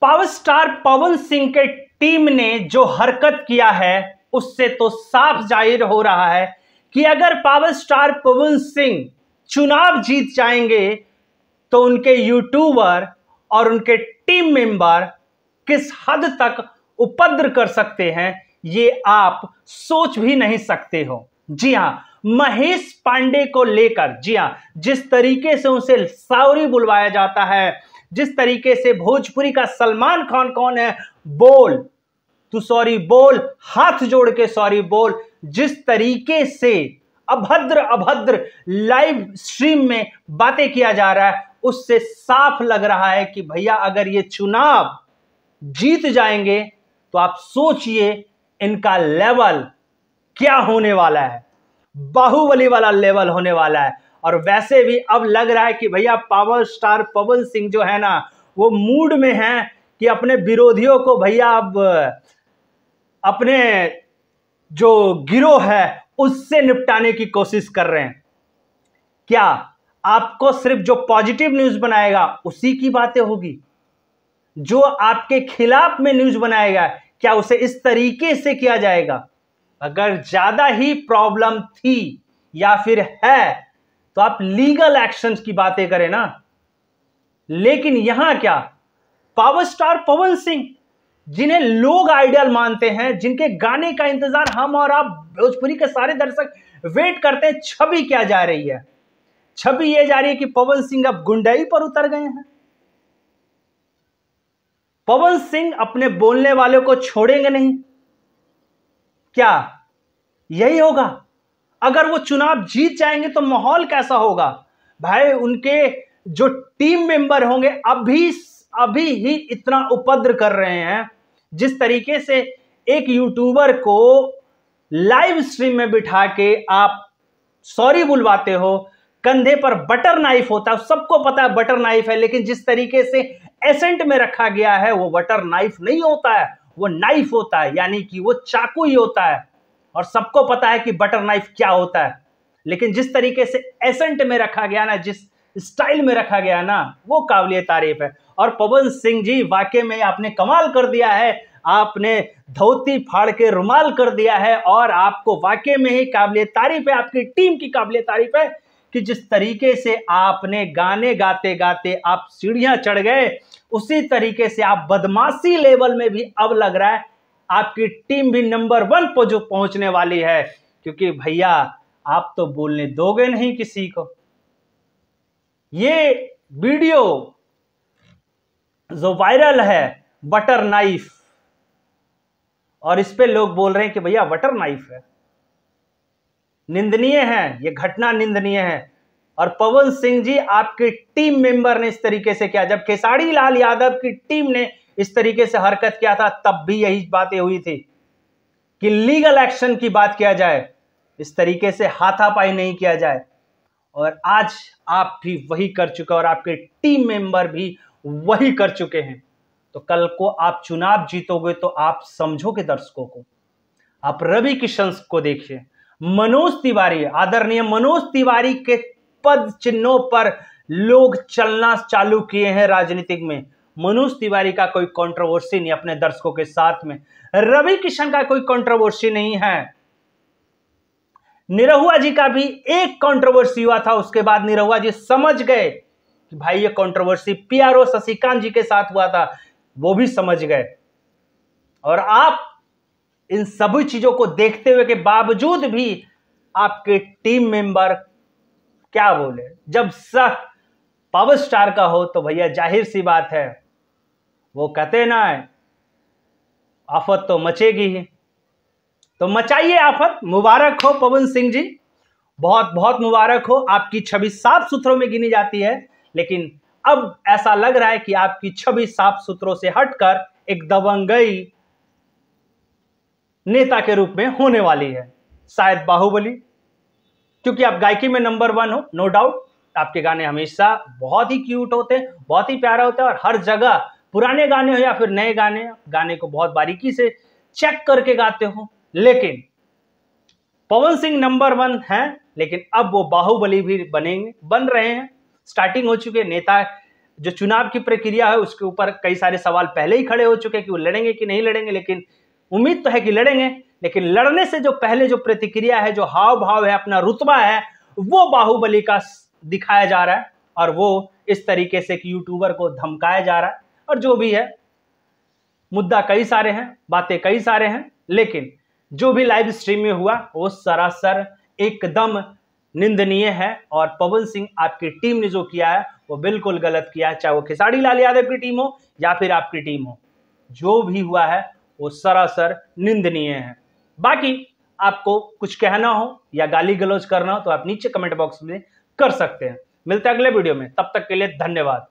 power star पवन सिंह के team ने जो हरकत किया है उससे तो साफ जाहिर हो रहा है कि अगर पावर स्टार पवन सिंह चुनाव जीत जाएंगे तो उनके यूट्यूबर और उनके टीम मेंबर किस हद तक उपद्र कर सकते हैं ये आप सोच भी नहीं सकते हो जी हाँ महेश पांडे को लेकर जी हाँ जिस तरीके से उसे सावरी बुलवाया जाता है जिस तरीके से भोजपुरी का सलमान खान कौन है बोल तू सॉरी बोल हाथ जोड़ के सॉरी बोल जिस तरीके से अभद्र अभद्र लाइव स्ट्रीम में बातें किया जा रहा है उससे साफ लग रहा है कि भैया अगर ये चुनाव जीत जाएंगे तो आप सोचिए इनका लेवल क्या होने वाला है बाहुबली वाला लेवल होने वाला है और वैसे भी अब लग रहा है कि भैया पावर स्टार पवन सिंह जो है ना वो मूड में है कि अपने विरोधियों को भैया अब अपने जो गिरोह है उससे निपटाने की कोशिश कर रहे हैं क्या आपको सिर्फ जो पॉजिटिव न्यूज बनाएगा उसी की बातें होगी जो आपके खिलाफ में न्यूज बनाएगा क्या उसे इस तरीके से किया जाएगा अगर ज्यादा ही प्रॉब्लम थी या फिर है तो आप लीगल एक्शन की बातें करें ना लेकिन यहां क्या पावर स्टार पवन सिंह जिन्हें लोग आइडियल मानते हैं जिनके गाने का इंतजार हम और आप भोजपुरी के सारे दर्शक वेट करते हैं छवि क्या जा रही है छवि यह जा रही है कि पवन सिंह अब गुंडाई पर उतर गए हैं पवन सिंह अपने बोलने वाले को छोड़ेंगे नहीं क्या यही होगा अगर वो चुनाव जीत जाएंगे तो माहौल कैसा होगा भाई उनके जो टीम मेंबर होंगे अभी अभी ही इतना उपद्र कर रहे हैं जिस तरीके से एक यूट्यूबर को लाइव स्ट्रीम में बिठा के आप सॉरी बुलवाते हो कंधे पर बटर नाइफ होता है सबको पता है बटर नाइफ है लेकिन जिस तरीके से एसेंट में रखा गया है वो बटर नाइफ नहीं होता है वो नाइफ होता है यानी कि वो चाकू ही होता है और सबको पता है कि बटर नाइफ क्या होता है लेकिन जिस तरीके से एसेंट में रखा गया ना जिस स्टाइल में रखा गया ना वो काबिल तारीफ है और पवन सिंह जी वाकई में आपने कमाल कर दिया है आपने धोती फाड़ के रुमाल कर दिया है और आपको वाकई में ही काबिल तारीफ है आपकी टीम की काबिल तारीफ है कि जिस तरीके से आपने गाने गाते गाते आप सीढ़ियां चढ़ गए उसी तरीके से आप बदमाशी लेवल में भी अब लग रहा है आपकी टीम भी नंबर वन पर जो पहुंचने वाली है क्योंकि भैया आप तो बोलने दोगे नहीं किसी को ये वीडियो जो वायरल है बटर नाइफ और इस पे लोग बोल रहे हैं कि भैया बटर नाइफ है निंदनीय है ये घटना निंदनीय है और पवन सिंह जी आपके टीम मेंबर ने इस तरीके से किया जब खेसारी लाल यादव की टीम ने इस तरीके से हरकत किया था तब भी यही बातें हुई थी कि लीगल एक्शन की बात किया जाए इस तरीके से हाथापाई नहीं किया जाए और आज आप भी वही कर चुके और आपके टीम मेंबर भी वही कर चुके हैं तो कल को आप चुनाव जीतोगे तो आप समझोगे दर्शकों को आप रवि किशन को देखिए मनोज तिवारी आदरणीय मनोज तिवारी के पद चिन्हों पर लोग चलना चालू किए हैं राजनीतिक में मनोज तिवारी का कोई कंट्रोवर्सी नहीं अपने दर्शकों के साथ में रवि किशन का कोई कंट्रोवर्सी नहीं है निरहुआ जी का भी एक कंट्रोवर्सी हुआ था उसके बाद निरहुआ जी समझ गए कि भाई ये कंट्रोवर्सी पीआरओ शशिकांत जी के साथ हुआ था वो भी समझ गए और आप इन सभी चीजों को देखते हुए के बावजूद भी आपके टीम मेंबर क्या बोले जब सह पावर स्टार का हो तो भैया जाहिर सी बात है वो कहते ना आफत तो मचेगी ही तो मचाइए आफत मुबारक हो पवन सिंह जी बहुत बहुत मुबारक हो आपकी छवि साफ सुथरों में गिनी जाती है लेकिन अब ऐसा लग रहा है कि आपकी छवि साफ सुथरों से हटकर एक दबंगई नेता के रूप में होने वाली है शायद बाहुबली क्योंकि आप गायकी में नंबर वन हो नो डाउट आपके गाने हमेशा बहुत ही क्यूट होते हैं बहुत ही प्यारा होता है और हर जगह पुराने गाने हो या फिर नए गाने गाने को बहुत बारीकी से चेक करके गाते हो लेकिन पवन सिंह नंबर वन है लेकिन अब वो बाहुबली भी बनेंगे बन रहे हैं स्टार्टिंग हो चुके नेता जो चुनाव की प्रक्रिया है उसके ऊपर कई सारे सवाल पहले ही खड़े हो चुके हैं कि वो लड़ेंगे कि नहीं लड़ेंगे लेकिन उम्मीद तो है कि लड़ेंगे लेकिन लड़ने से जो पहले जो प्रतिक्रिया है जो हाव भाव है अपना रुतबा है वो बाहुबली का दिखाया जा रहा है और वो इस तरीके से एक यूट्यूबर को धमकाया जा रहा है और जो भी है मुद्दा कई सारे हैं बातें कई सारे हैं लेकिन जो भी लाइव स्ट्रीम में हुआ वो सरासर एकदम निंदनीय है और पवन सिंह आपकी टीम ने जो किया है वो बिल्कुल गलत किया है चाहे वो खिसाड़ी लाल यादव की टीम हो या फिर आपकी टीम हो जो भी हुआ है वो सरासर निंदनीय है बाकी आपको कुछ कहना हो या गाली गलौज करना हो तो आप नीचे कमेंट बॉक्स में कर सकते हैं मिलते हैं अगले वीडियो में तब तक के लिए धन्यवाद